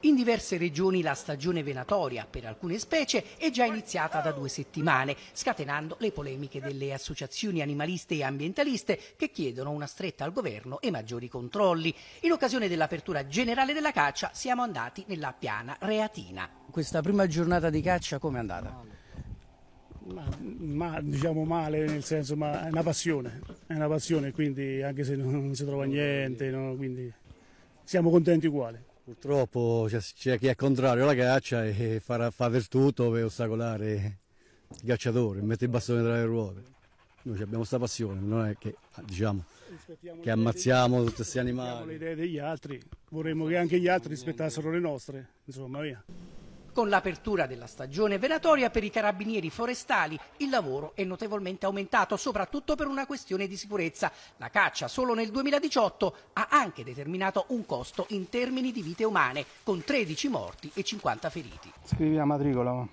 In diverse regioni la stagione venatoria per alcune specie è già iniziata da due settimane, scatenando le polemiche delle associazioni animaliste e ambientaliste che chiedono una stretta al governo e maggiori controlli. In occasione dell'apertura generale della caccia siamo andati nella piana reatina. Questa prima giornata di caccia com'è andata? Ma, ma, diciamo male, nel senso, ma è una passione, è una passione, quindi anche se non si trova niente, no, quindi siamo contenti uguali. Purtroppo c'è chi è contrario alla caccia e farà, fa del tutto per ostacolare il cacciatore, mette il bastone tra le ruote. Noi abbiamo questa passione, non è che diciamo che ammazziamo tutti questi animali. Abbiamo le idee degli altri, vorremmo che anche gli altri rispettassero le nostre, insomma via. Con l'apertura della stagione venatoria per i carabinieri forestali il lavoro è notevolmente aumentato, soprattutto per una questione di sicurezza. La caccia solo nel 2018 ha anche determinato un costo in termini di vite umane, con 13 morti e 50 feriti. Scrivi la matricola.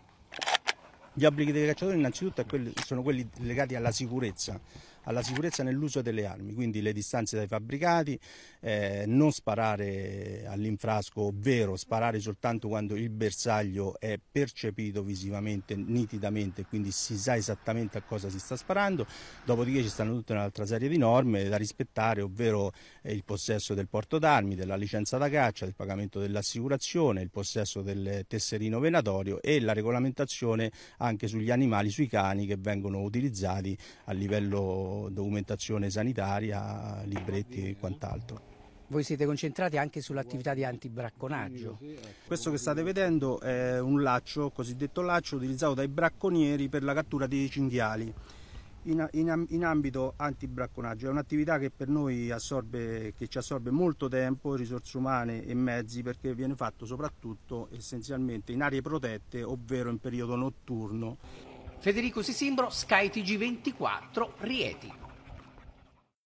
Gli obblighi dei cacciatori innanzitutto sono quelli legati alla sicurezza alla sicurezza nell'uso delle armi, quindi le distanze dai fabbricati, eh, non sparare all'infrasco, ovvero sparare soltanto quando il bersaglio è percepito visivamente, nitidamente, quindi si sa esattamente a cosa si sta sparando, dopodiché ci stanno tutta un'altra serie di norme da rispettare, ovvero eh, il possesso del porto d'armi, della licenza da caccia, del pagamento dell'assicurazione, il possesso del tesserino venatorio e la regolamentazione anche sugli animali, sui cani che vengono utilizzati a livello documentazione sanitaria, libretti e quant'altro. Voi siete concentrati anche sull'attività di antibracconaggio. Questo che state vedendo è un laccio, cosiddetto laccio, utilizzato dai bracconieri per la cattura dei cinghiali in, in, in ambito antibracconaggio. È un'attività che per noi assorbe, che ci assorbe molto tempo, risorse umane e mezzi perché viene fatto soprattutto essenzialmente in aree protette, ovvero in periodo notturno. Federico Sisimbro, SkyTG24, Rieti.